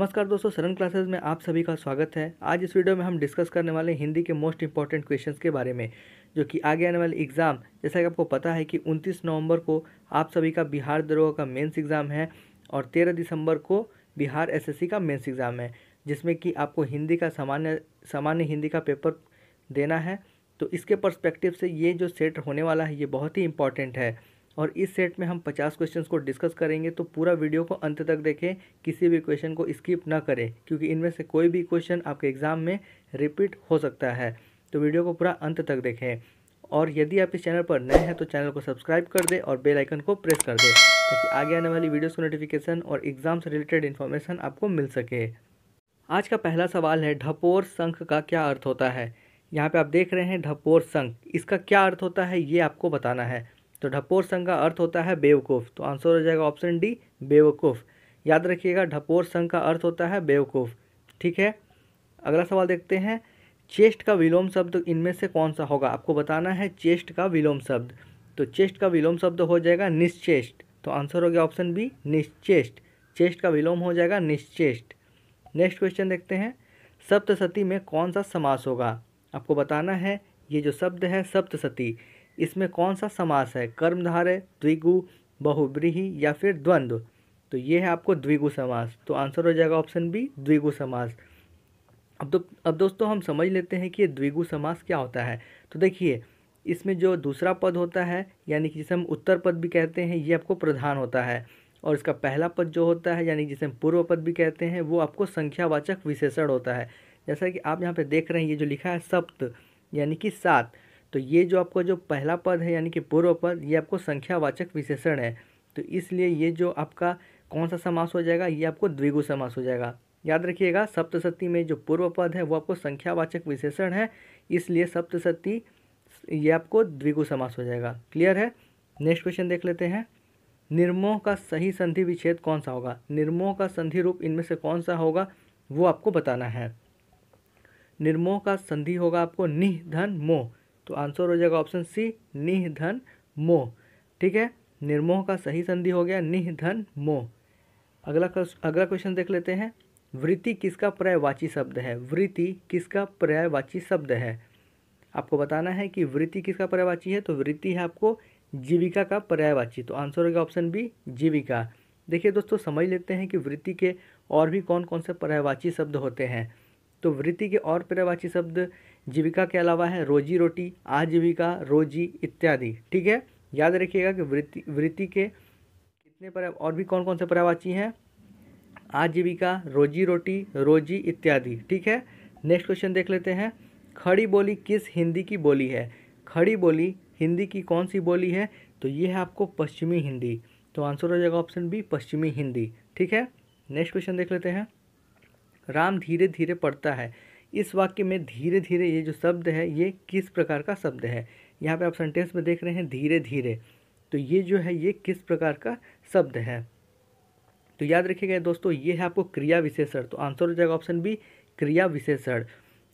नमस्कार दोस्तों सरन क्लासेस में आप सभी का स्वागत है आज इस वीडियो में हम डिस्कस करने वाले हिंदी के मोस्ट इंपॉर्टेंट क्वेश्चंस के बारे में जो कि आगे आने वाले एग्ज़ाम जैसा कि आपको पता है कि 29 नवंबर को आप सभी का बिहार दरोह का मेंस एग्ज़ाम है और 13 दिसंबर को बिहार एसएससी का मेंस एग्ज़ाम है जिसमें कि आपको हिंदी का सामान्य सामान्य हिंदी का पेपर देना है तो इसके परस्पेक्टिव से ये जो सेट होने वाला है ये बहुत ही इंपॉर्टेंट है और इस सेट में हम 50 क्वेश्चंस को डिस्कस करेंगे तो पूरा वीडियो को अंत तक देखें किसी भी क्वेश्चन को स्किप ना करें क्योंकि इनमें से कोई भी क्वेश्चन आपके एग्ज़ाम में रिपीट हो सकता है तो वीडियो को पूरा अंत तक देखें और यदि आप इस चैनल पर नए हैं तो चैनल को सब्सक्राइब कर दें और बेल आइकन को प्रेस कर दें ताकि आगे आने वाली वीडियोस को नोटिफिकेशन और एग्ज़ाम से रिलेटेड इन्फॉर्मेशन आपको मिल सके आज का पहला सवाल है ढपोर संख का क्या अर्थ होता है यहाँ पे आप देख रहे हैं ढपोर संख इसका क्या अर्थ होता है ये आपको बताना है तो ढपोर संघ का अर्थ होता है बेवकूफ़ तो आंसर हो जाएगा ऑप्शन डी बेवकूफ़ याद रखिएगा ढपोर संघ का अर्थ होता है बेवकूफ़ ठीक है अगला सवाल देखते हैं चेस्ट का विलोम शब्द इनमें से कौन सा होगा आपको बताना है चेस्ट का विलोम शब्द तो चेस्ट का विलोम शब्द हो जाएगा निश्चेष्ट तो आंसर हो गया ऑप्शन बी निश्चेष्ट चेस्ट का विलोम हो जाएगा निश्चेष्ट नेक्स्ट क्वेश्चन देखते हैं सप्तसती में कौन सा समास होगा आपको बताना है ये जो शब्द है सप्तसती इसमें कौन सा समास है कर्मधारय द्विगु बहुब्रीही या फिर द्वंद्व तो ये है आपको द्विगु समास तो आंसर हो जाएगा ऑप्शन बी द्विगु समास अब तो अब दोस्तों हम समझ लेते हैं कि ये द्विगु समास क्या होता है तो देखिए इसमें जो दूसरा पद होता है यानी कि जिसे हम उत्तर पद भी कहते हैं ये आपको प्रधान होता है और इसका पहला पद जो होता है यानी जिसे हम पूर्व पद भी कहते हैं वो आपको संख्यावाचक विशेषण होता है जैसा कि आप यहाँ पे देख रहे हैं ये जो लिखा है सप्त यानी कि सात तो ये जो आपका जो पहला पद है यानी कि पूर्व पद ये आपको संख्यावाचक विशेषण है तो इसलिए ये जो आपका कौन सा समास हो जाएगा ये आपको द्विगु समास हो जाएगा याद रखिएगा सप्तशती में जो पूर्व पद है वो आपको संख्यावाचक विशेषण है इसलिए सप्तशती ये आपको द्विगु समास हो जाएगा क्लियर है नेक्स्ट क्वेश्चन देख लेते हैं निर्मोह का सही संधि विच्छेद कौन सा होगा निर्मोह का संधि रूप इनमें से कौन सा होगा वो आपको बताना है निर्मोह का संधि होगा आपको निधन धन मोह तो आंसर हो जाएगा ऑप्शन सी निह धन मोह ठीक है निर्मोह का सही संधि हो गया निह धन मोह अगला अगला क्वेश्चन देख लेते हैं वृत्ति किसका पर्यायवाची शब्द है वृत्ति किसका पर्यायवाची शब्द है आपको बताना है कि वृत्ति किसका पर्यायवाची है तो वृत्ति है आपको जीविका का पर्यायवाची तो आंसर होगा ऑप्शन बी जीविका देखिए दोस्तों समझ लेते हैं कि वृत्ति के और भी कौन कौन से पर्यायवाची शब्द होते हैं तो वृत्ति के और पर्यायवाची शब्द जीविका के अलावा है रोजी रोटी आजीविका रोजी इत्यादि ठीक है याद रखिएगा कि वृत्ति वृत्ति के कितने पर और भी कौन कौन से पर्यावाची हैं आजीविका रोजी रोटी रोजी इत्यादि ठीक है नेक्स्ट क्वेश्चन देख लेते हैं खड़ी बोली किस हिंदी की बोली है खड़ी बोली हिंदी की कौन सी बोली है तो ये है आपको पश्चिमी हिंदी तो आंसर हो जाएगा ऑप्शन बी पश्चिमी हिंदी ठीक है नेक्स्ट क्वेश्चन देख लेते हैं राम धीरे धीरे पढ़ता है इस वाक्य में धीरे धीरे ये जो शब्द है ये किस प्रकार का शब्द है यहाँ पे आप सेंटेंस में देख रहे हैं धीरे धीरे तो ये जो है ये किस प्रकार का शब्द है तो याद रखिएगा दोस्तों ये है आपको क्रिया विशेषण तो आंसर हो जाएगा ऑप्शन बी क्रिया विशेषण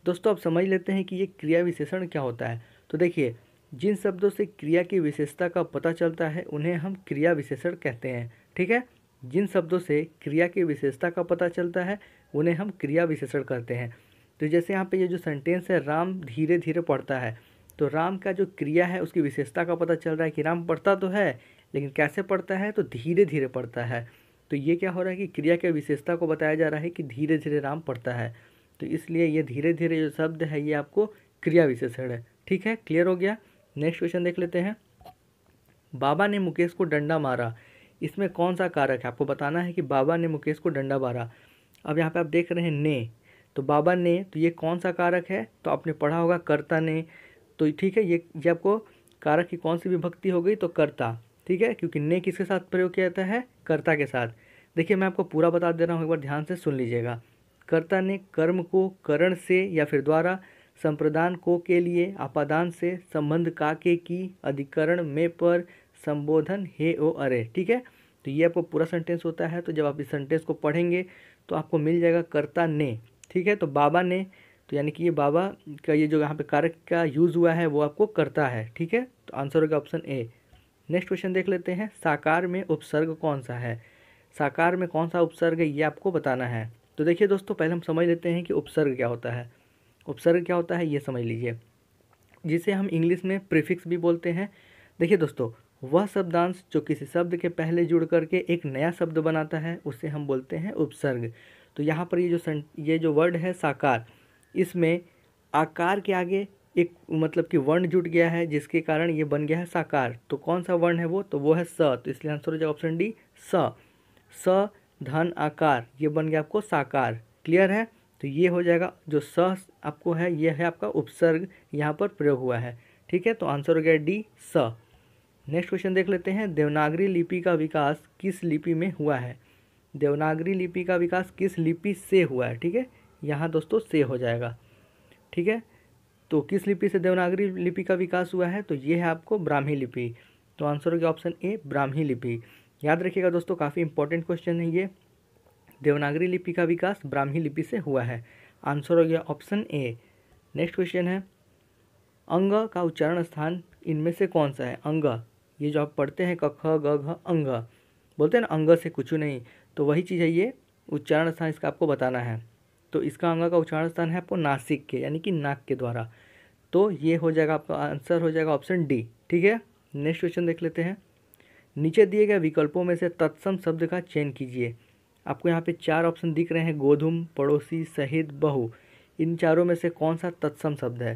दोस्तों आप समझ लेते हैं कि ये क्रिया विशेषण क्या होता है तो देखिए जिन शब्दों से क्रिया की विशेषता का पता चलता है उन्हें हम क्रिया विशेषण कहते हैं ठीक है जिन शब्दों से क्रिया की विशेषता का पता चलता है उन्हें हम क्रिया विशेषण कहते हैं तो जैसे यहाँ पे ये जो सेंटेंस है राम धीरे धीरे पढ़ता है तो राम का जो क्रिया है उसकी विशेषता का पता चल रहा है कि राम पढ़ता तो है लेकिन कैसे पढ़ता है तो धीरे धीरे पढ़ता है तो ये क्या हो रहा है कि क्रिया के विशेषता को बताया जा रहा है कि धीरे धीरे राम पढ़ता है तो इसलिए ये धीरे धीरे जो शब्द है ये आपको क्रिया विशेषण है ठीक है क्लियर हो गया नेक्स्ट क्वेश्चन देख लेते हैं बाबा ने मुकेश को डंडा मारा इसमें कौन सा कारक है आपको बताना है कि बाबा ने मुकेश को डंडा मारा अब यहाँ पे आप देख रहे हैं ने तो बाबा ने तो ये कौन सा कारक है तो आपने पढ़ा होगा कर्ता ने तो ठीक है ये ये आपको कारक की कौन सी विभक्ति हो गई तो कर्ता ठीक है क्योंकि ने किसके साथ प्रयोग किया जाता है कर्ता के साथ देखिए मैं आपको पूरा बता दे रहा हूँ एक बार ध्यान से सुन लीजिएगा कर्ता ने कर्म को करण से या फिर द्वारा संप्रदान को के लिए आपादान से संबंध काके की अधिकरण में पर संबोधन हे ओ अरे ठीक है तो ये आपको पूरा सेंटेंस होता है तो जब आप इस सेंटेंस को पढ़ेंगे तो आपको मिल जाएगा कर्ता ने ठीक है तो बाबा ने तो यानी कि ये बाबा का ये जो यहाँ पे कारक का यूज़ हुआ है वो आपको करता है ठीक है तो आंसर होगा ऑप्शन ए नेक्स्ट क्वेश्चन देख लेते हैं साकार में उपसर्ग कौन सा है साकार में कौन सा उपसर्ग है ये आपको बताना है तो देखिए दोस्तों पहले हम समझ लेते हैं कि उपसर्ग क्या होता है उपसर्ग क्या होता है ये समझ लीजिए जिसे हम इंग्लिश में प्रिफिक्स भी बोलते हैं देखिए दोस्तों वह शब्दांश जो किसी शब्द के पहले जुड़ करके एक नया शब्द बनाता है उसे हम बोलते हैं उपसर्ग तो यहाँ पर ये जो सन ये जो वर्ड है साकार इसमें आकार के आगे एक मतलब कि वर्ण जुट गया है जिसके कारण ये बन गया है साकार तो कौन सा वर्ण है वो तो वो है स तो इसलिए आंसर हो जाएगा ऑप्शन डी स स धन आकार ये बन गया आपको साकार क्लियर है तो ये हो जाएगा जो स आपको है ये है आपका उपसर्ग यहाँ पर प्रयोग हुआ है ठीक है तो आंसर हो गया डी स नेक्स्ट क्वेश्चन देख लेते हैं देवनागरी लिपि का विकास किस लिपि में हुआ है देवनागरी लिपि का विकास किस लिपि से हुआ है ठीक है यहाँ दोस्तों से हो जाएगा ठीक है तो किस लिपि से देवनागरी लिपि का विकास हुआ है तो ये है आपको ब्राह्मी लिपि तो आंसर हो गया ऑप्शन ए ब्राह्मी लिपि याद रखिएगा दोस्तों काफ़ी इंपॉर्टेंट क्वेश्चन है ये देवनागरी लिपि का विकास ब्राह्मी लिपि से हुआ है आंसर हो गया ऑप्शन ए नेक्स्ट क्वेश्चन है अंग का उच्चारण स्थान इनमें से कौन सा है अंग ये जो आप पढ़ते हैं कख ग घ अंग बोलते हैं ना अंग से कुछ नहीं तो वही चीज़ है ये उच्चारण स्थान इसका आपको बताना है तो इसका अंगा का उच्चारण स्थान है आपको नासिक के यानी कि नाक के द्वारा तो ये हो जाएगा आपका आंसर हो जाएगा ऑप्शन डी ठीक है नेक्स्ट क्वेश्चन देख लेते हैं नीचे दिए गए विकल्पों में से तत्सम शब्द का चयन कीजिए आपको यहाँ पे चार ऑप्शन दिख रहे हैं गोधुम पड़ोसी सहित बहु इन चारों में से कौन सा तत्सम शब्द है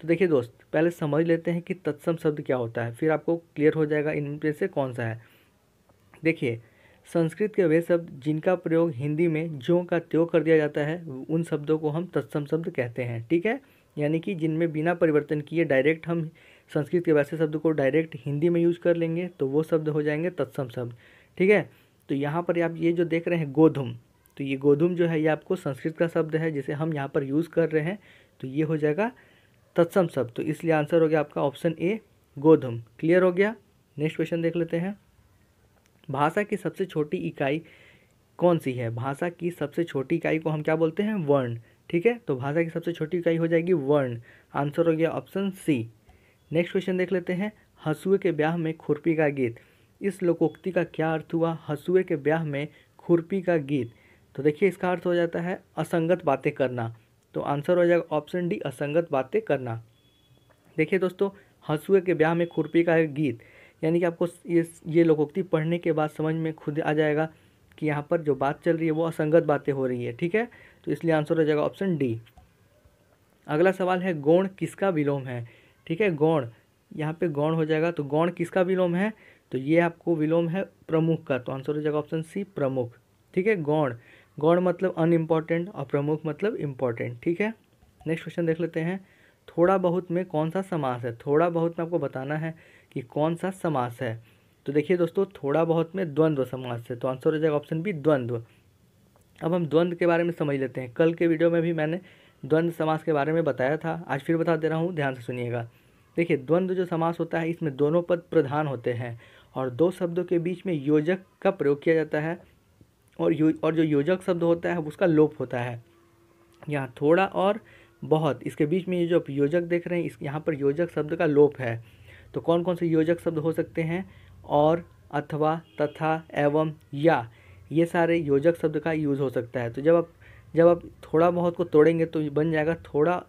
तो देखिए दोस्त पहले समझ लेते हैं कि तत्सम शब्द क्या होता है फिर आपको क्लियर हो जाएगा इनमें से कौन सा है देखिए संस्कृत के वे शब्द जिनका प्रयोग हिंदी में ज्यों का त्यों कर दिया जाता है उन शब्दों को हम तत्सम शब्द कहते हैं ठीक है यानी कि जिनमें बिना परिवर्तन किए डायरेक्ट हम संस्कृत के वैसे शब्द को डायरेक्ट हिंदी में यूज कर लेंगे तो वो शब्द हो जाएंगे तत्सम शब्द ठीक है तो यहाँ पर आप ये जो देख रहे हैं गोधुम तो ये गोधुम जो है ये आपको संस्कृत का शब्द है जिसे हम यहाँ पर यूज़ कर रहे हैं तो ये हो जाएगा तत्सम शब्द तो इसलिए आंसर हो गया आपका ऑप्शन ए गोधुम क्लियर हो गया नेक्स्ट क्वेश्चन देख लेते हैं भाषा की सबसे छोटी इकाई कौन सी है भाषा की सबसे छोटी इकाई को हम क्या बोलते हैं वर्ण ठीक है तो भाषा की सबसे छोटी इकाई हो जाएगी वर्ण आंसर हो गया ऑप्शन सी नेक्स्ट क्वेश्चन देख लेते हैं हसुए के ब्याह में खुरपी का गीत इस लोकोक्ति का क्या अर्थ हुआ हसुए के ब्याह में खुरपी का गीत तो देखिए इसका अर्थ हो जाता है असंगत बातें करना तो आंसर हो जाएगा ऑप्शन डी असंगत बातें करना देखिए दोस्तों हंसुए के ब्याह में खुरपी का गीत यानी कि आपको ये ये लोकोक्ति पढ़ने के बाद समझ में खुद आ जाएगा कि यहाँ पर जो बात चल रही है वो असंगत बातें हो रही है ठीक है तो इसलिए आंसर हो जाएगा ऑप्शन डी अगला सवाल है गौण किसका विलोम है ठीक है गौण यहाँ पे गौण हो जाएगा तो गौण किसका विलोम है तो ये आपको विलोम है प्रमुख का तो आंसर हो जाएगा ऑप्शन सी प्रमुख ठीक है गौण गौण मतलब अनइम्पॉर्टेंट और प्रमुख मतलब इम्पॉर्टेंट ठीक है नेक्स्ट क्वेश्चन देख लेते हैं थोड़ा बहुत में कौन सा समास है थोड़ा बहुत में आपको बताना है कि कौन सा समास है तो देखिए दोस्तों थोड़ा बहुत में द्वंद्व समास है तो आंसर हो जाएगा ऑप्शन बी द्वंद्व अब हम द्वंद्व के बारे में समझ लेते हैं कल के वीडियो में भी मैंने द्वंद्व समास के बारे में बताया था आज फिर बता दे रहा हूँ ध्यान से सुनिएगा देखिए द्वंद्व जो समास होता है इसमें दोनों पद प्रधान होते हैं और दो शब्दों के बीच में योजक का प्रयोग किया जाता है और यो और जो योजक शब्द होता है उसका लोप होता है यहाँ थोड़ा और बहुत इसके बीच में ये जो योजक देख रहे हैं इस यहाँ पर योजक शब्द का लोप है तो कौन कौन से योजक शब्द हो सकते हैं और अथवा तथा एवं या ये सारे योजक शब्द का यूज़ हो सकता है तो जब आप जब आप थोड़ा बहुत को तोड़ेंगे तो बन जाएगा थोड़ा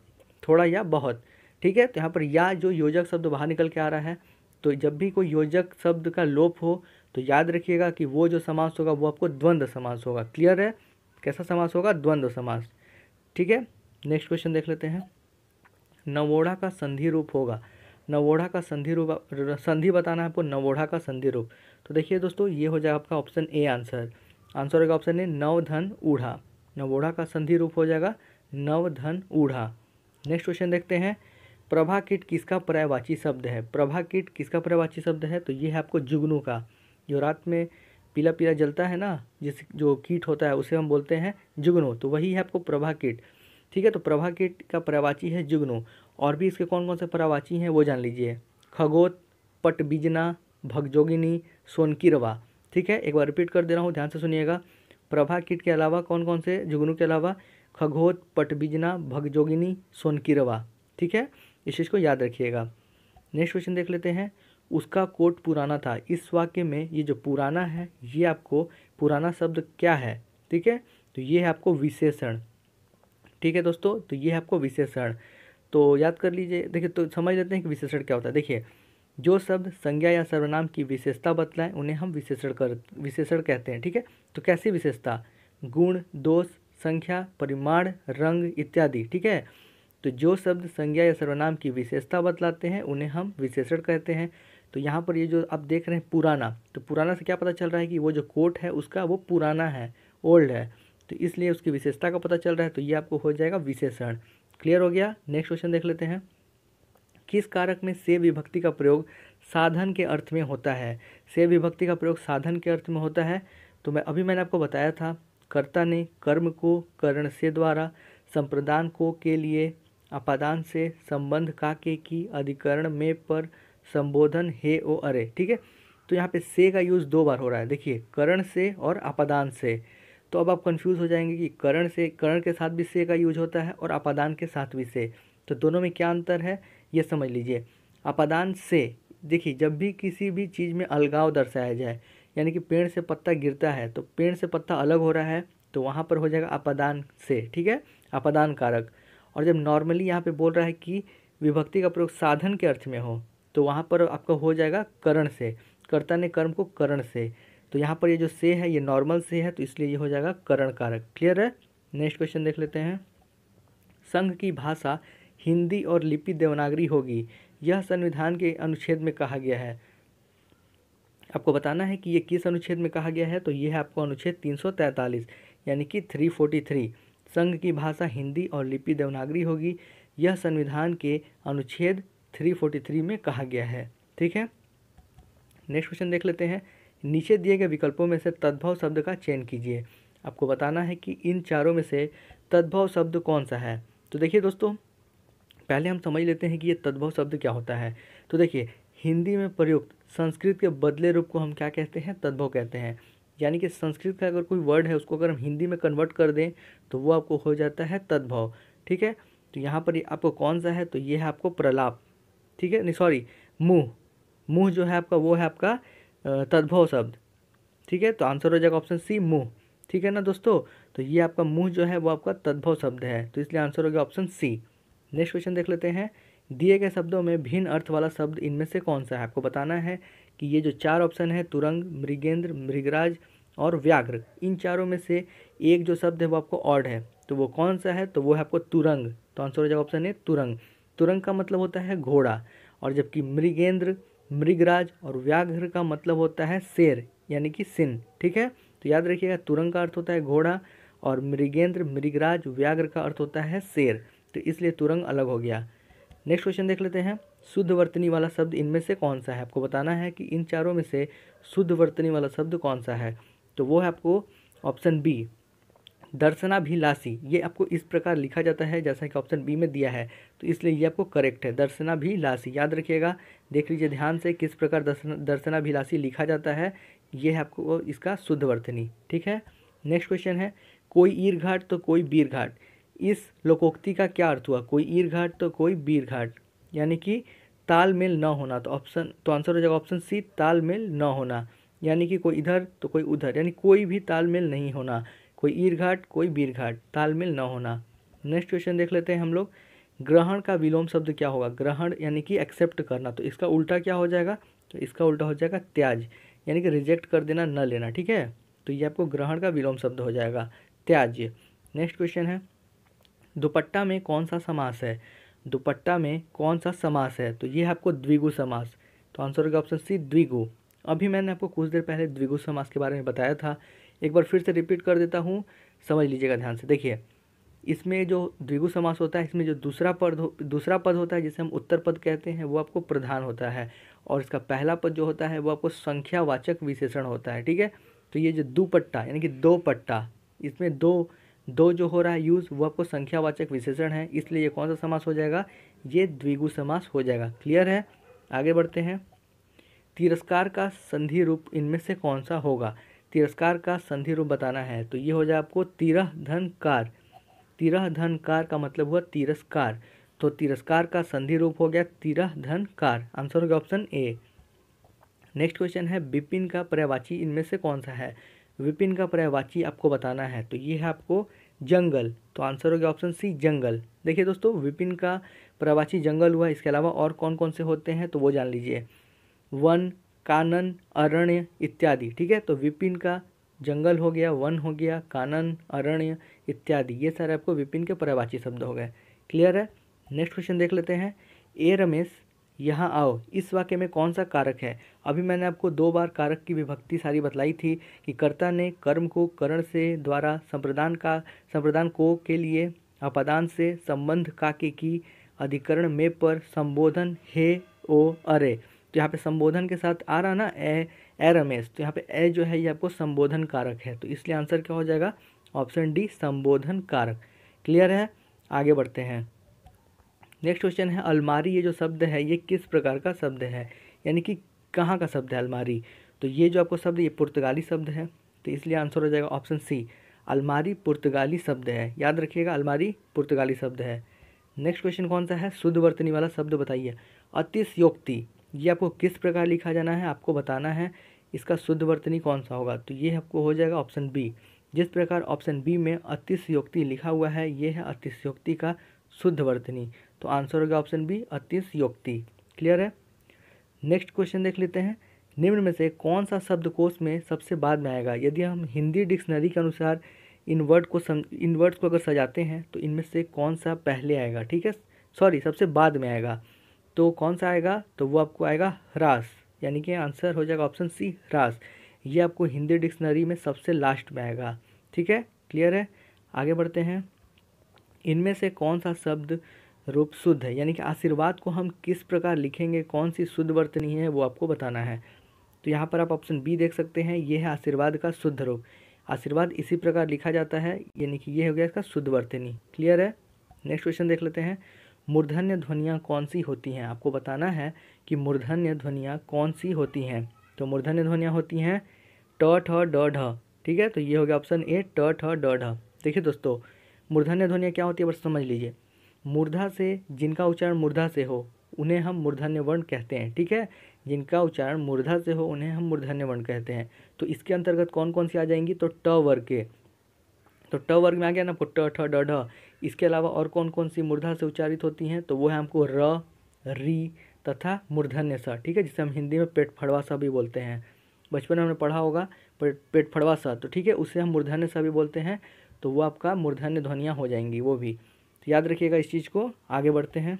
थोड़ा या बहुत ठीक है तो यहाँ पर या जो योजक शब्द बाहर निकल के आ रहा है तो जब भी कोई योजक शब्द का लोप हो तो याद रखिएगा कि वो जो समास होगा वो आपको द्वंद्व समास होगा क्लियर है कैसा समास होगा द्वंद्व समास ठीक है नेक्स्ट क्वेश्चन देख लेते हैं नवोड़ा का संधि रूप होगा नवोढ़ा का संधि रूप संधि बताना है आपको नवोढ़ा का संधि रूप तो देखिए दोस्तों ये हो जाएगा आपका ऑप्शन ए आंसर आंसर होगा ऑप्शन ए धन ऊढ़ा नवोढ़ा का संधि रूप हो जाएगा नव धन ऊढ़ा नेक्स्ट क्वेश्चन देखते हैं प्रभा किट किसका पर्यायवाची शब्द है प्रभा किट किसका पर्यायवाची शब्द है तो ये है आपको जुगनू का जो रात में पीला पीला जलता है ना जिस जो कीट होता है उसे हम बोलते हैं जुगनू तो वही है आपको प्रभा किट ठीक है तो प्रभा किट का पर्यायवाची है जुगनू और भी इसके कौन कौन से परावाची हैं वो जान लीजिए खगोत पट बिजना भगजोगिनी सोनकिरवा ठीक है एक बार रिपीट कर दे रहा हूँ ध्यान से सुनिएगा प्रभा कीट के अलावा कौन कौन से जुगनू के अलावा खगोत पट बिजना भगजोगिनी सोनकिरवा ठीक है इस चीज़ को याद रखिएगा नेक्स्ट क्वेश्चन देख लेते हैं उसका कोट पुराना था इस वाक्य में ये जो पुराना है ये आपको पुराना शब्द क्या है ठीक है तो ये है आपको विशेषण ठीक है दोस्तों तो ये है आपको विशेषण तो याद कर लीजिए देखिए तो समझ लेते हैं कि विशेषण क्या होता है देखिए जो शब्द संज्ञा या सर्वनाम की विशेषता बतलाएं उन्हें हम विशेषण कर विशेषण कहते हैं ठीक है तो कैसी विशेषता गुण दोष संख्या परिमाण रंग इत्यादि ठीक है तो जो शब्द संज्ञा या सर्वनाम की विशेषता बतलाते हैं उन्हें हम विशेषण कहते हैं तो यहाँ पर ये जो आप देख रहे हैं पुराना तो पुराना से क्या पता चल रहा है कि वो जो कोट है उसका वो पुराना है ओल्ड है तो इसलिए उसकी विशेषता का पता चल रहा है तो ये आपको हो जाएगा विशेषण क्लियर हो गया नेक्स्ट क्वेश्चन देख लेते हैं किस कारक में से विभक्ति का प्रयोग साधन के अर्थ में होता है से विभक्ति का प्रयोग साधन के अर्थ में होता है तो मैं अभी मैंने आपको बताया था कर्ता ने कर्म को करण से द्वारा संप्रदान को के लिए अपादान से संबंध का के की अधिकरण में पर संबोधन हे ओ अरे ठीक है तो यहाँ पे से का यूज़ दो बार हो रहा है देखिए करण से और अपादान से तो अब आप कंफ्यूज हो जाएंगे कि करण से करण के साथ भी से का यूज होता है और अपादान के साथ भी से तो दोनों में क्या अंतर है ये समझ लीजिए अपादान से देखिए जब भी किसी भी चीज़ में अलगाव दर्शाया जाए यानी कि पेड़ से पत्ता गिरता है तो पेड़ से पत्ता अलग हो रहा है तो वहाँ पर हो जाएगा अपादान से ठीक है अपादान कारक और जब नॉर्मली यहाँ पे बोल रहा है कि विभक्ति का प्रयोग साधन के अर्थ में हो तो वहाँ पर आपका हो जाएगा करण से कर्ता ने कर्म को करण से तो यहाँ पर ये जो से है ये नॉर्मल से है तो इसलिए ये हो जाएगा करण कारक क्लियर है नेक्स्ट क्वेश्चन देख लेते हैं संघ की भाषा हिंदी और लिपि देवनागरी होगी यह संविधान के अनुच्छेद में कहा गया है आपको बताना है कि ये किस अनुच्छेद में कहा गया है तो ये है आपको अनुच्छेद 343 यानी कि 343 संघ की भाषा हिंदी और लिपि देवनागरी होगी यह संविधान के अनुच्छेद 343 में कहा गया है ठीक है नेक्स्ट क्वेश्चन देख लेते हैं नीचे दिए गए विकल्पों में से तद्भव शब्द का चयन कीजिए आपको बताना है कि इन चारों में से तद्भव शब्द कौन सा है तो देखिए दोस्तों पहले हम समझ लेते हैं कि ये तद्भव शब्द क्या होता है तो देखिए हिंदी में प्रयुक्त संस्कृत के बदले रूप को हम क्या कहते हैं तद्भव कहते हैं यानी कि संस्कृत का अगर कोई वर्ड है उसको अगर हम हिंदी में कन्वर्ट कर दें तो वो आपको हो जाता है तद्भव ठीक है तो यहाँ पर आपको कौन सा है तो ये है आपको प्रलाप ठीक है नहीं सॉरी मुँह मुँह जो है आपका वो है आपका तद्भव शब्द ठीक है तो आंसर हो जाएगा ऑप्शन सी मुँह ठीक है ना दोस्तों तो ये आपका मुँह जो है वो आपका तद्भव शब्द है तो इसलिए आंसर हो गया ऑप्शन सी नेक्स्ट क्वेश्चन देख लेते हैं दिए गए शब्दों में भिन्न अर्थ वाला शब्द इनमें से कौन सा है आपको बताना है कि ये जो चार ऑप्शन है तुरंग मृगेंद्र मृगराज और व्याघ्र इन चारों में से एक जो शब्द है वो आपको ऑड है तो वो कौन सा है तो वो है आपको तुरंग तो आंसर हो जाएगा ऑप्शन ए तुरंग तुरंग का मतलब होता है घोड़ा और जबकि मृगेंद्र मृगराज और व्याघ्र का मतलब होता है शेर यानी कि सिन ठीक है तो याद रखिएगा तुरंग का अर्थ होता है घोड़ा और मृगेंद्र मृगराज व्याघ्र का अर्थ होता है शेर तो इसलिए तुरंग अलग हो गया नेक्स्ट क्वेश्चन देख लेते हैं शुद्ध वर्तनी वाला शब्द इनमें से कौन सा है आपको बताना है कि इन चारों में से शुद्ध वर्तनी वाला शब्द कौन सा है तो वो है आपको ऑप्शन बी दर्शनाभिलाषी ये आपको इस प्रकार लिखा जाता है जैसा कि ऑप्शन बी में दिया है तो इसलिए ये आपको करेक्ट है दर्शनाभिलाषी याद रखिएगा देख लीजिए ध्यान से किस प्रकार दर्शन दर्शनाभिलाषी लिखा जाता है ये है आपको इसका शुद्ध वर्तनी ठीक है नेक्स्ट क्वेश्चन है कोई ईर घाट तो कोई बीर घाट इस लोकोक्ति का क्या अर्थ हुआ कोई ईर घाट तो कोई बीर घाट यानी कि तालमेल न होना तो ऑप्शन तो आंसर हो जाएगा ऑप्शन सी तालमेल न होना यानी कि कोई इधर तो कोई उधर यानी कोई भी तालमेल नहीं होना कोई ईरघाट कोई बीरघाट तालमेल न होना नेक्स्ट क्वेश्चन देख लेते हैं हम लोग ग्रहण का विलोम शब्द क्या होगा ग्रहण यानी कि एक्सेप्ट करना तो इसका उल्टा क्या हो जाएगा तो इसका उल्टा हो जाएगा त्याज यानी कि रिजेक्ट कर देना न लेना ठीक है तो ये आपको ग्रहण का विलोम शब्द हो जाएगा त्याज नेक्स्ट क्वेश्चन है दुपट्टा में कौन सा समास है दुपट्टा में कौन सा समास है तो ये है आपको द्विगु समास तो आंसर होगा ऑप्शन सी द्विगु अभी मैंने आपको कुछ देर पहले द्विगु समास के बारे में बताया था एक बार फिर से रिपीट कर देता हूँ समझ लीजिएगा ध्यान से देखिए इसमें जो द्विगु समास होता है इसमें जो दूसरा पद दूसरा पद होता है जिसे हम उत्तर पद कहते हैं वो आपको प्रधान होता है और इसका पहला पद जो होता है वो आपको संख्यावाचक विशेषण होता है ठीक है तो ये जो दुपट्टा यानी कि दो पट्टा इसमें दो दो जो हो रहा है यूज़ वो आपको संख्यावाचक विशेषण है इसलिए ये कौन सा समास हो जाएगा ये द्विगु समास हो जाएगा क्लियर है आगे बढ़ते हैं तिरस्कार का संधि रूप इनमें से कौन सा होगा तिरस्कार का संधि रूप बताना है तो ये हो जाए आपको तिरह धन कार तिरह धन कार का मतलब हुआ तिरस्कार तो तिरस्कार का संधि रूप हो गया तिरह धन कार आंसर हो गया ऑप्शन ए नेक्स्ट क्वेश्चन है विपिन का पर्यावाची इनमें से कौन सा है विपिन का पर्यावाची आपको बताना है तो ये है आपको जंगल तो आंसर हो गया ऑप्शन सी जंगल देखिए दोस्तों विपिन का प्रवाची जंगल हुआ इसके अलावा और कौन कौन से होते हैं तो वो जान लीजिए वन कानन अरण्य इत्यादि ठीक है तो विपिन का जंगल हो गया वन हो गया कानन अरण्य इत्यादि ये सारे आपको विपिन के परवाची शब्द हो गए क्लियर है नेक्स्ट क्वेश्चन देख लेते हैं ए रमेश यहाँ आओ इस वाक्य में कौन सा कारक है अभी मैंने आपको दो बार कारक की विभक्ति सारी बतलाई थी कि कर्ता ने कर्म को करण से द्वारा संप्रदान का संप्रदान को के लिए अपादान से संबंध काके की अधिकरण में पर संबोधन हे ओ अरे तो यहाँ पे संबोधन के साथ आ रहा ना ए ए रमेश तो यहाँ पे ए जो है ये आपको संबोधन कारक है तो इसलिए आंसर क्या हो जाएगा ऑप्शन डी संबोधन कारक क्लियर है आगे बढ़ते हैं नेक्स्ट क्वेश्चन है अलमारी ये जो शब्द है ये किस प्रकार का शब्द है यानी कि कहाँ का शब्द है अलमारी तो ये जो आपको शब्द ये पुर्तगाली शब्द है तो इसलिए आंसर हो जाएगा ऑप्शन सी अलमारी पुर्तगाली शब्द है याद रखिएगा अलमारी पुर्तगाली शब्द है नेक्स्ट क्वेश्चन कौन सा है शुद्ध वर्तनी वाला शब्द बताइए अतिशयोक्ति ये आपको किस प्रकार लिखा जाना है आपको बताना है इसका शुद्ध वर्तनी कौन सा होगा तो ये आपको हो जाएगा ऑप्शन बी जिस प्रकार ऑप्शन बी में अतिशयोक्ति लिखा हुआ है ये है अतिशयोक्ति का शुद्ध वर्तनी तो आंसर होगा ऑप्शन बी अतिशयोक्ति क्लियर है नेक्स्ट क्वेश्चन देख लेते हैं निम्न में से कौन सा शब्दकोश में सबसे बाद में आएगा यदि हम हिंदी डिक्शनरी के अनुसार इन वर्ड को सम इन वर्ड्स को अगर सजाते हैं तो इनमें से कौन सा पहले आएगा ठीक है सॉरी सबसे बाद में आएगा तो कौन सा आएगा तो वो आपको आएगा ह्रास यानी कि आंसर हो जाएगा ऑप्शन सी ह्रास ये आपको हिंदी डिक्शनरी में सबसे लास्ट में आएगा ठीक है क्लियर है आगे बढ़ते हैं इनमें से कौन सा शब्द रूप शुद्ध है यानी कि आशीर्वाद को हम किस प्रकार लिखेंगे कौन सी शुद्ध वर्तनी है वो आपको बताना है तो यहाँ पर आप ऑप्शन बी देख सकते हैं ये है आशीर्वाद का शुद्ध रूप आशीर्वाद इसी प्रकार लिखा जाता है यानी कि ये हो गया इसका शुद्ध वर्तनी क्लियर है नेक्स्ट क्वेश्चन देख लेते हैं मूर्धन्य ध्वनियाँ कौन सी होती हैं आपको बताना है कि मूर्धन्य ध्वनियाँ कौन सी होती हैं तो मूर्धन्य ध्वनियाँ होती हैं ट ठ ड ढ ठीक है तो ये हो गया ऑप्शन ए ट ठ ड ढ देखिए दोस्तों मूर्धन्य ध्वनियाँ क्या होती है बस समझ लीजिए मूर्धा से जिनका उच्चारण मूर्धा से हो उन्हें हम मूर्धन्य वर्ण कहते हैं ठीक है जिनका उच्चारण मूर्धा से हो उन्हें हम मूर्धन्य वर्ण कहते हैं तो इसके अंतर्गत कौन कौन सी आ जाएंगी तो ट वर्ग के तो ट वर्ग में आ गया ना आपको ट ठ ड इसके अलावा और कौन कौन सी मूर्धा से उच्चारित होती हैं तो वो है हमको र री तथा मूर्धन्य स ठीक है जिसे हम हिंदी में पेट फड़वा सा भी बोलते हैं बचपन में हमने पढ़ा होगा पेट पेट फड़वा सा तो ठीक है उसे हम मूर्धन्य सा भी बोलते हैं तो वो आपका मूर्धन्य ध्वनियाँ हो जाएंगी वो भी तो याद रखिएगा इस चीज़ को आगे बढ़ते हैं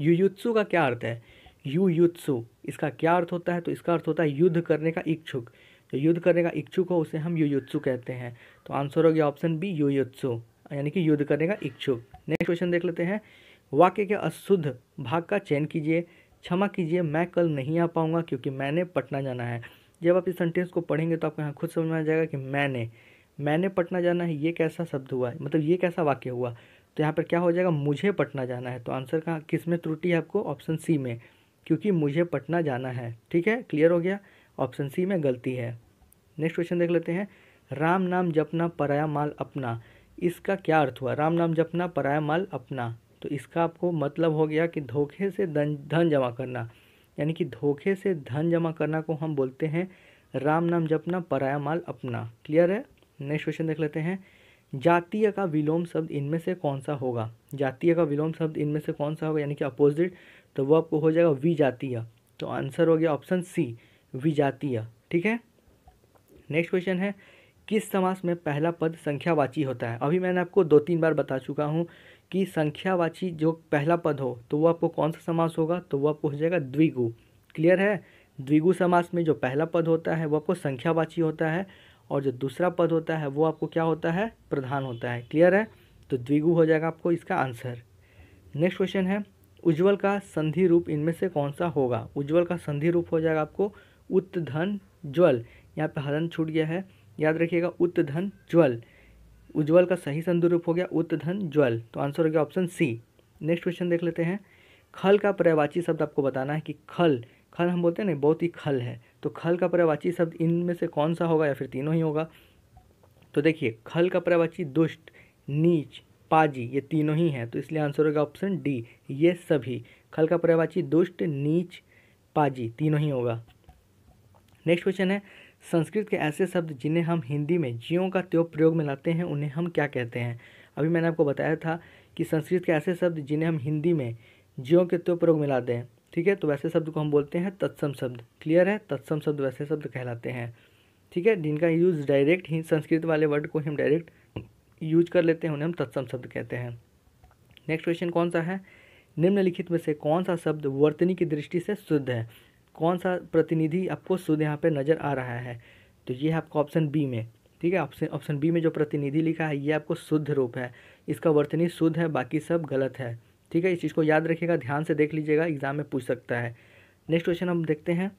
युयुत्सु का क्या अर्थ है युयुत्सु इसका क्या अर्थ होता है तो इसका अर्थ होता है युद्ध करने का इच्छुक जो तो युद्ध करने का इच्छुक हो उसे हम युयुत्सु कहते हैं तो आंसर हो गया ऑप्शन बी युयुत्सु यानी कि युद्ध करने का इच्छुक नेक्स्ट क्वेश्चन देख लेते हैं वाक्य के अशुद्ध भाग का चयन कीजिए क्षमा कीजिए मैं कल नहीं आ पाऊँगा क्योंकि मैंने पटना जाना है जब आप इस सेंटेंस को पढ़ेंगे तो आपको यहाँ खुद समझ में आ जाएगा कि मैंने मैंने पटना जाना है ये कैसा शब्द हुआ है मतलब ये कैसा वाक्य हुआ तो यहाँ पर क्या हो जाएगा मुझे पटना जाना है तो आंसर कहाँ किस में त्रुटि है आपको ऑप्शन सी में क्योंकि मुझे पटना जाना है ठीक है क्लियर हो गया ऑप्शन सी में गलती है नेक्स्ट क्वेश्चन देख लेते हैं राम नाम जपना पराया माल अपना इसका क्या अर्थ हुआ राम नाम जपना पराया माल अपना तो इसका आपको मतलब हो गया कि धोखे से धन धन जमा करना यानी कि धोखे से धन जमा करना को हम बोलते हैं राम नाम जपना पराया माल अपना क्लियर है नेक्स्ट क्वेश्चन देख लेते हैं जातीय का विलोम शब्द इनमें से कौन सा होगा जातीय का विलोम शब्द इनमें से कौन सा होगा यानी कि अपोजिट तो वो आपको हो जाएगा विजातीय तो आंसर हो गया ऑप्शन सी विजातीय ठीक है नेक्स्ट क्वेश्चन है किस समास में पहला पद संख्यावाची होता है अभी मैंने आपको दो तीन बार बता चुका हूँ कि संख्यावाची जो पहला पद हो तो वो आपको कौन सा समास होगा तो वो आपको हो जाएगा द्विगु क्लियर है द्विगु समास में जो पहला पद होता है वो आपको संख्यावाची होता है और जो दूसरा पद होता है वो आपको क्या होता है प्रधान होता है क्लियर है तो द्विगु हो जाएगा आपको इसका आंसर नेक्स्ट क्वेश्चन है उज्ज्वल का संधि रूप इनमें से कौन सा होगा उज्ज्वल का संधि रूप हो जाएगा आपको उत्तधन ज्वल यहाँ पे हरण छूट गया है याद रखिएगा उत्त धन ज्वल उज्ज्वल का सही संदुरूप हो गया उत्त धन ज्वल तो आंसर हो गया ऑप्शन सी नेक्स्ट क्वेश्चन देख लेते हैं खल का पर्यावाची शब्द आपको बताना है कि खल खल हम बोलते हैं ना बहुत ही खल है तो खल का पर्यावाची शब्द इनमें से कौन सा होगा या फिर तीनों ही होगा तो देखिए खल का पर्यावाची दुष्ट नीच पाजी ये तीनों ही हैं तो इसलिए आंसर होगा ऑप्शन डी ये सभी खल का पर्यावाची दुष्ट नीच पाजी तीनों ही होगा नेक्स्ट क्वेश्चन है संस्कृत के ऐसे शब्द जिन्हें हम हिंदी में ज्यों का त्यों प्रयोग में लाते हैं उन्हें हम क्या कहते हैं अभी मैंने आपको बताया था कि संस्कृत के ऐसे शब्द जिन्हें हम हिंदी में ज्यों के त्यों प्रयोग में लाते हैं ठीक है तो वैसे शब्द को हम बोलते हैं तत्सम शब्द क्लियर है तत्सम शब्द वैसे शब्द कहलाते हैं ठीक है जिनका यूज़ डायरेक्ट ही संस्कृत वाले वर्ड को हम डायरेक्ट यूज कर लेते हैं उन्हें हम तत्सम शब्द कहते हैं नेक्स्ट क्वेश्चन कौन सा है निम्नलिखित में से कौन सा शब्द वर्तनी की दृष्टि से शुद्ध है कौन सा प्रतिनिधि आपको शुद्ध यहाँ पे नज़र आ रहा है तो ये है आपका ऑप्शन बी में ठीक है ऑप्शन ऑप्शन बी में जो प्रतिनिधि लिखा है ये आपको शुद्ध रूप है इसका वर्तनी शुद्ध है बाकी सब गलत है ठीक है इस चीज़ को याद रखिएगा ध्यान से देख लीजिएगा एग्जाम में पूछ सकता है नेक्स्ट क्वेश्चन हम देखते हैं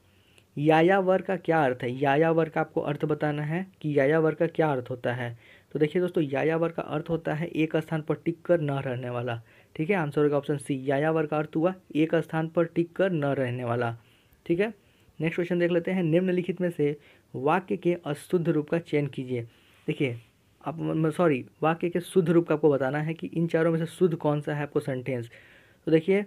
यायावर का क्या अर्थ है यायावर का आपको अर्थ बताना है कि यायावर का क्या अर्थ होता है तो देखिए दोस्तों यायावर का अर्थ होता है एक स्थान पर टिक कर न रहने वाला ठीक है आंसर होगा ऑप्शन सी यायावर का अर्थ हुआ एक स्थान पर टिक कर न रहने वाला ठीक है नेक्स्ट क्वेश्चन देख लेते हैं निम्नलिखित में से वाक्य के अशुद्ध रूप का चयन कीजिए देखिए आप सॉरी वाक्य के शुद्ध रूप का आपको बताना है कि इन चारों में से शुद्ध कौन सा है आपको सेंटेंस तो देखिए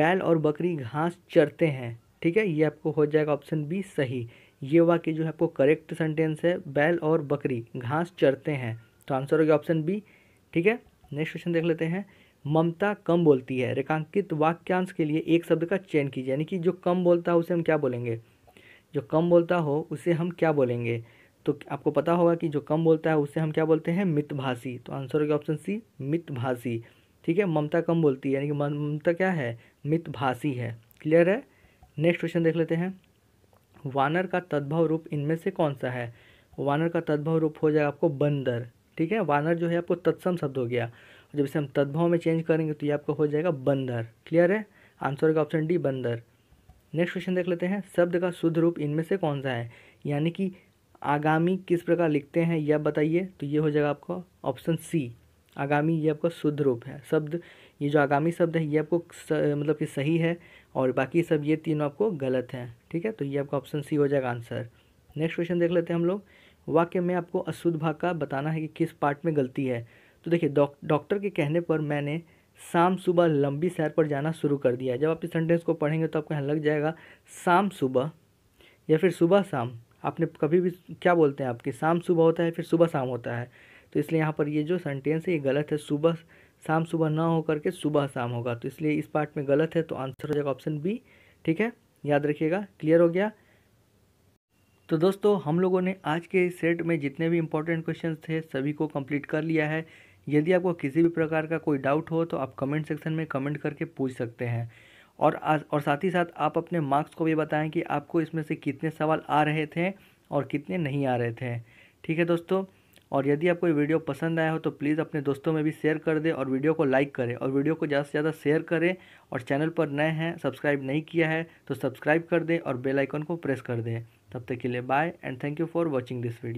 बैल और बकरी घास चरते हैं ठीक है ये आपको हो जाएगा ऑप्शन बी सही ये वाक्य जो है आपको करेक्ट सेंटेंस है बैल और बकरी घास चरते हैं तो आंसर हो गया ऑप्शन बी ठीक है नेक्स्ट क्वेश्चन देख लेते हैं ममता कम बोलती है रेखांकित वाक्यांश के लिए एक शब्द का चयन कीजिए यानी कि जो कम बोलता हो उसे हम क्या बोलेंगे जो कम बोलता हो उसे हम क्या बोलेंगे तो आपको पता होगा कि जो कम बोलता है उसे हम क्या बोलते हैं मितभाषी तो आंसर हो गया ऑप्शन सी मितभाषी ठीक है ममता कम बोलती है यानी कि ममता क्या है मितभाषी है क्लियर है नेक्स्ट क्वेश्चन देख लेते हैं वानर का तद्भव रूप इनमें से कौन सा है वानर का तद्भव रूप हो जाएगा आपको बंदर ठीक है वानर जो है आपको तत्सम शब्द हो गया जब इसे हम तद्भव में चेंज करेंगे तो ये आपका हो जाएगा बंदर क्लियर है आंसर का ऑप्शन डी बंदर नेक्स्ट क्वेश्चन देख लेते हैं शब्द का शुद्ध रूप इनमें से कौन सा है यानी कि आगामी किस प्रकार लिखते हैं यह बताइए तो ये हो जाएगा आपका ऑप्शन सी आगामी ये आपका शुद्ध रूप है शब्द ये जो आगामी शब्द है ये आपको स, मतलब कि सही है और बाकी सब ये तीनों आपको गलत हैं ठीक है तो ये आपका ऑप्शन सी हो जाएगा आंसर नेक्स्ट क्वेश्चन देख लेते हैं हम लोग वाक्य में आपको अशुद्ध भाग का बताना है कि किस पार्ट में गलती है तो देखिए डॉक्टर के कहने पर मैंने शाम सुबह लंबी सैर पर जाना शुरू कर दिया जब आप इस सेंटेंस को पढ़ेंगे तो आपको यहाँ लग जाएगा शाम सुबह या फिर सुबह शाम आपने कभी भी क्या बोलते हैं आपके शाम सुबह होता है फिर सुबह शाम होता है तो इसलिए यहाँ पर ये जो सेंटेंस है ये गलत है सुबह शाम सुबह ना हो करके सुबह शाम होगा तो इसलिए इस पार्ट में गलत है तो आंसर हो जाएगा ऑप्शन बी ठीक है याद रखिएगा क्लियर हो गया तो दोस्तों हम लोगों ने आज के सेट में जितने भी इम्पोर्टेंट क्वेश्चन थे सभी को कंप्लीट कर लिया है यदि आपको किसी भी प्रकार का कोई डाउट हो तो आप कमेंट सेक्शन में कमेंट करके पूछ सकते हैं और और साथ ही साथ आप अपने मार्क्स को भी बताएं कि आपको इसमें से कितने सवाल आ रहे थे और कितने नहीं आ रहे थे ठीक है दोस्तों और यदि आपको ये वीडियो पसंद आया हो तो प्लीज़ अपने दोस्तों में भी शेयर कर दें और वीडियो को लाइक करें और वीडियो को ज़्यादा से ज़्यादा शेयर करें और चैनल पर नए हैं सब्सक्राइब नहीं किया है तो सब्सक्राइब कर दें और बेलाइकन को प्रेस कर दें तब तक के लिए bye and thank you for watching this video